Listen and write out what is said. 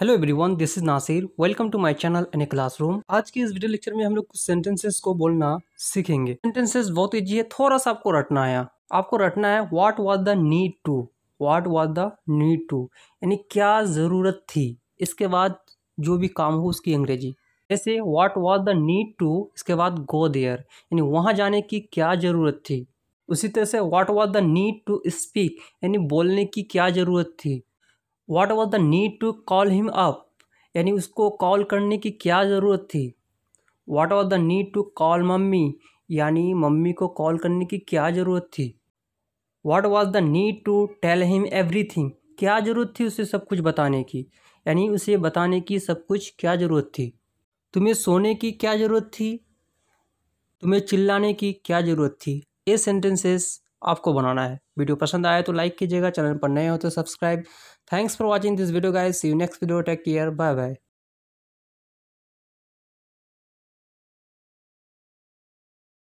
hello everyone this is Nasir welcome to my channel N A classroom आज के इस video lecture में हम लोग कुछ सेंटेंसेस को बोलना सीखेंगे सेंटेंसेस बहुत ईजी है थोड़ा सा आपको रटना है आपको रटना है what was the need to what was the need to यानी क्या ज़रूरत थी इसके बाद जो भी काम हो उसकी अंग्रेजी जैसे what was the need to इसके बाद गो देयर यानी वहाँ जाने की क्या ज़रूरत थी उसी तरह से what was the need to speak यानी बोलने की क्या ज़रूरत थी what was the need to call him up यानी उसको कॉल करने की क्या ज़रूरत थी what was the need to call mummy यानी मम्मी को कॉल करने की क्या ज़रूरत थी what was the need to tell him everything क्या ज़रूरत थी उसे सब कुछ बताने की यानी उसे बताने की सब कुछ क्या ज़रूरत थी तुम्हें सोने की क्या ज़रूरत थी तुम्हें चिल्लाने की क्या ज़रूरत थी ये सेंटेंसेस आपको बनाना है वीडियो पसंद आए तो लाइक कीजिएगा चैनल पर नए हो तो subscribe thanks for watching this video guys see you next video take care bye bye